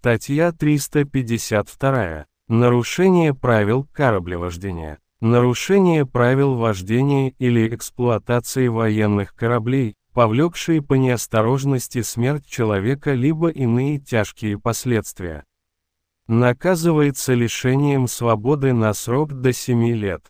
Статья 352. Нарушение правил кораблевождения. Нарушение правил вождения или эксплуатации военных кораблей, повлекшие по неосторожности смерть человека либо иные тяжкие последствия. Наказывается лишением свободы на срок до 7 лет.